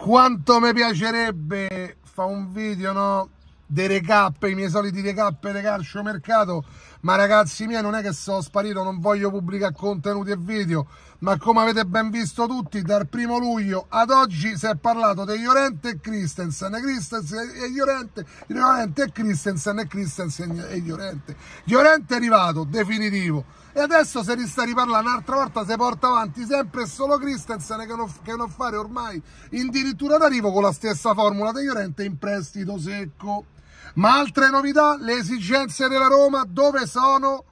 quanto mi piacerebbe fare un video no dei recap i miei soliti recap del calcio mercato ma ragazzi miei non è che sono sparito, non voglio pubblicare contenuti e video, ma come avete ben visto tutti, dal primo luglio ad oggi si è parlato di Llorente e Christensen, Christensen e Llorente, Llorente e Christensen e Christensen e Llorente. Llorente è arrivato, definitivo. E adesso se sta riparlando, un'altra volta si porta avanti sempre solo Christensen che non, che non fare ormai addirittura d'arrivo con la stessa formula di Llorente in prestito secco. Ma altre novità, le esigenze della Roma, dove sono?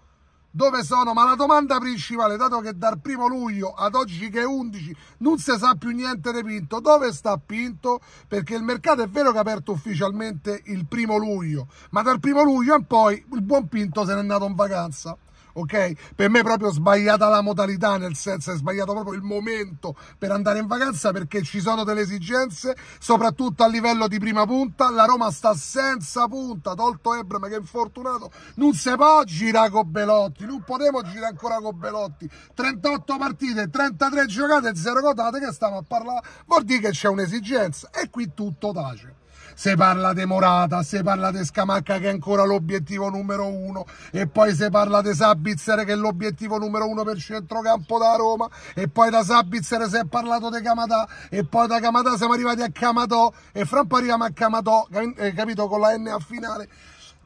Dove sono? Ma la domanda principale, dato che dal primo luglio ad oggi che è 11 non si sa più niente di Pinto, dove sta Pinto? Perché il mercato è vero che ha aperto ufficialmente il primo luglio, ma dal primo luglio in poi il buon Pinto se n'è andato in vacanza ok? Per me è proprio sbagliata la modalità, nel senso è sbagliato proprio il momento per andare in vacanza perché ci sono delle esigenze, soprattutto a livello di prima punta. La Roma sta senza punta, tolto Ebram che è infortunato, non si può girare con Belotti, non potevo girare ancora con Belotti. 38 partite, 33 giocate, 0 cotate che stiamo a parlare, vuol dire che c'è un'esigenza e qui tutto tace se parla di Morata, se parla di Scamacca che è ancora l'obiettivo numero uno e poi se parla di Sabitzer che è l'obiettivo numero uno per centrocampo da Roma e poi da Sabitzer si è parlato di Camatà e poi da Camatà siamo arrivati a Camatò e fra un po' arriviamo a Camatò, eh, capito, con la N a finale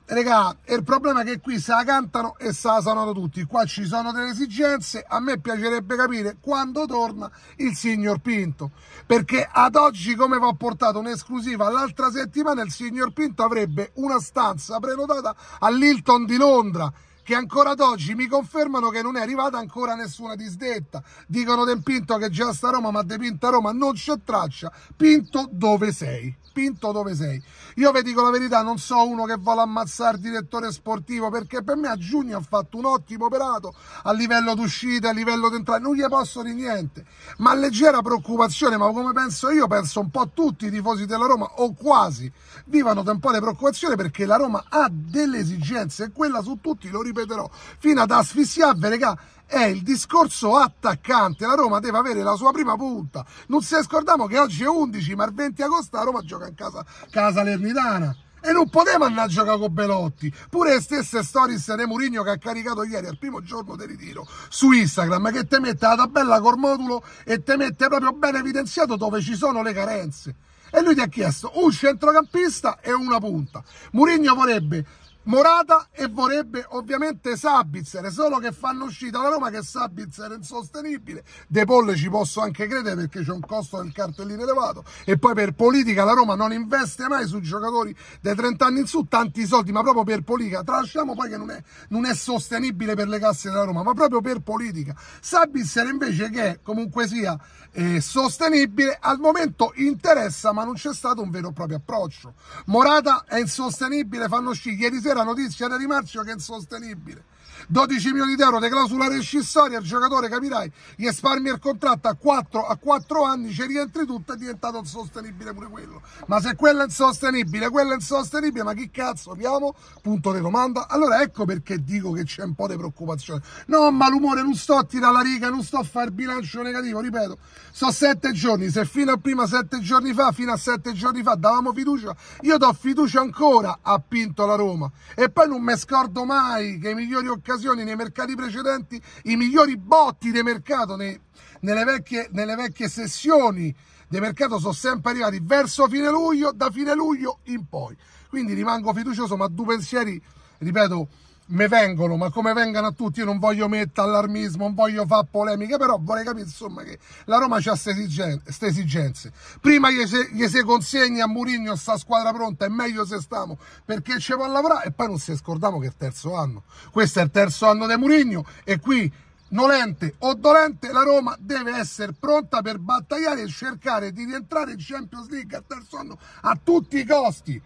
Regà, il problema è che qui se la cantano e se la sanano tutti. Qua ci sono delle esigenze. A me piacerebbe capire quando torna il signor Pinto. Perché ad oggi, come va portato un'esclusiva, l'altra settimana il signor Pinto avrebbe una stanza prenotata all'Hilton di Londra che ancora ad oggi mi confermano che non è arrivata ancora nessuna disdetta. Dicono del Pinto che già sta a Roma, ma De Pinto a Roma non c'è traccia. Pinto, dove sei? spinto dove sei. Io vi dico la verità, non so uno che vuole ammazzare il direttore sportivo perché per me a giugno ha fatto un ottimo operato a livello d'uscita, a livello d'entrata, non gli posso di niente. Ma leggera preoccupazione, ma come penso io, penso un po' tutti i tifosi della Roma, o quasi, vivano temporale preoccupazione perché la Roma ha delle esigenze e quella su tutti, lo ripeterò, fino ad asfissiarvi, regà, è il discorso attaccante. La Roma deve avere la sua prima punta. Non si scordiamo che oggi è 11, ma il 20 agosto la Roma gioca in casa, casa Lernitana e non poteva andare a giocare con Belotti pure le stesse storie di Murigno che ha caricato ieri al primo giorno del ritiro su Instagram che te mette la tabella col modulo e te mette proprio ben evidenziato dove ci sono le carenze e lui ti ha chiesto un centrocampista e una punta Murigno vorrebbe Morata e vorrebbe ovviamente Sabitzer, solo che fanno uscita la Roma che Sabitzer è insostenibile, De Polle ci posso anche credere perché c'è un costo del cartellino elevato e poi per politica la Roma non investe mai su giocatori dei 30 anni in su tanti soldi, ma proprio per politica, tralasciamo poi che non è, non è sostenibile per le casse della Roma, ma proprio per politica. Sabitzer invece che comunque sia eh, sostenibile, al momento interessa ma non c'è stato un vero e proprio approccio. Morata è insostenibile, fanno uscita ieri sera la notizia era di marzo che è insostenibile. 12 milioni di euro di clausola rescissoria, il giocatore capirai, gli risparmia il contratto a 4, a 4 anni, ci rientri tutto, è diventato insostenibile pure quello. Ma se quello è insostenibile, quello è insostenibile, ma chi cazzo abbiamo? Punto di domanda. Allora ecco perché dico che c'è un po' di preoccupazione. No, ma l'umore non sto a tirare la riga, non sto a fare bilancio negativo, ripeto, Sono sette giorni, se fino a prima sette giorni fa, fino a sette giorni fa davamo fiducia, io do fiducia ancora a Pinto la Roma. E poi non mi scordo mai che i migliori occasioni occasioni nei mercati precedenti, i migliori botti di mercato nei, nelle, vecchie, nelle vecchie sessioni di mercato sono sempre arrivati verso fine luglio, da fine luglio in poi. Quindi rimango fiducioso, ma due pensieri, ripeto, mi vengono, ma come vengano a tutti, io non voglio mettere allarmismo, non voglio fare polemiche, però vorrei capire insomma che la Roma ha queste esigenze, esigenze, Prima gli si consegna a Murigno sta squadra pronta, è meglio se stiamo, perché ci va a lavorare e poi non si scordiamo che è il terzo anno. Questo è il terzo anno di Murigno e qui nolente o dolente, la Roma deve essere pronta per battagliare e cercare di rientrare in Champions League al terzo anno a tutti i costi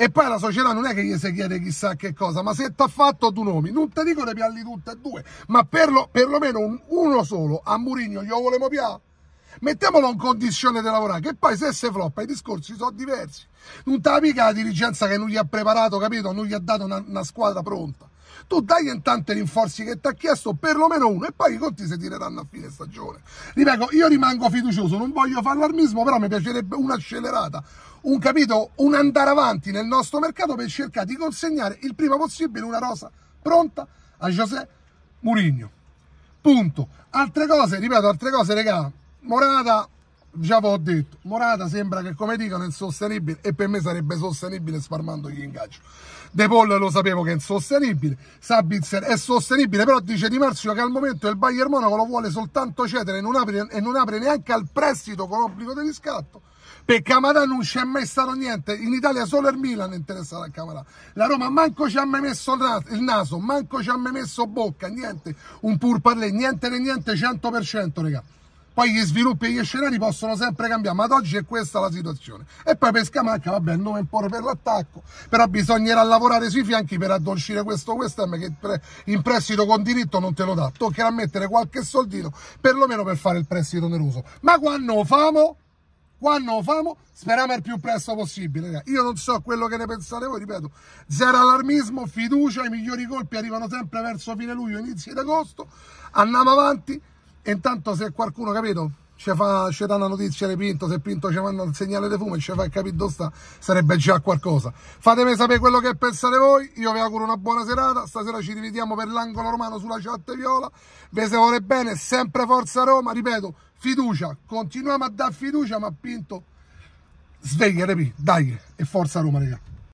e poi la società non è che gli si chiede chissà che cosa, ma se ti ha fatto tu nomi, non ti dico di pialli tutte e due, ma perlo, perlomeno un, uno solo a Murigno glielo volemo piare. Mettiamolo in condizione di lavorare, che poi se se floppa i discorsi sono diversi. Non te la mica la dirigenza che non gli ha preparato, capito? Non gli ha dato una, una squadra pronta. Tu dai intanto i rinforzi che ti ha chiesto, perlomeno uno, e poi i conti si tireranno a fine stagione. Ripeto, io rimango fiducioso, non voglio fare l'armismo però mi piacerebbe un'accelerata, un capito, un andare avanti nel nostro mercato per cercare di consegnare il prima possibile una rosa pronta a José Mourinho. Punto. Altre cose, ripeto, altre cose, regà. Morata già vi ho detto, Morata sembra che come dicono è insostenibile e per me sarebbe sostenibile sparmando gli ingaggi. De Paul lo sapevo che è insostenibile, Sabitzer è sostenibile, però dice Di Marzio che al momento il Bayern Monaco lo vuole soltanto cedere e non apre, e non apre neanche al prestito con obbligo di riscatto. Per Camarà non c'è mai stato niente, in Italia solo il Milan è interessato a Camarà. La Roma manco ci ha mai messo il naso, manco ci ha mai messo bocca, niente, un pur parlé, niente niente, 100%, ragazzi poi gli sviluppi e gli scenari possono sempre cambiare, ma ad oggi è questa la situazione. E poi Pescamacca, vabbè, non nome è un per l'attacco, però bisognerà lavorare sui fianchi per addolcire questo West Ham che in prestito con diritto non te lo dà, toccherà mettere qualche soldino, perlomeno per fare il prestito oneroso. Ma quando lo famo? quando lo famo speriamo il più presto possibile ragazzi. io non so quello che ne pensate voi ripeto zero allarmismo fiducia i migliori colpi arrivano sempre verso fine luglio inizio di agosto andiamo avanti intanto se qualcuno, capito, ci, fa, ci dà una notizia di Pinto, se Pinto ci manda un segnale di fumo e ci fa capire dove sta, sarebbe già qualcosa. Fatemi sapere quello che pensate voi, io vi auguro una buona serata, stasera ci rivediamo per l'angolo romano sulla chat viola, vi se vuole bene, sempre forza Roma, ripeto, fiducia, continuiamo a dare fiducia, ma Pinto svegliatevi, dai, e forza Roma, raga.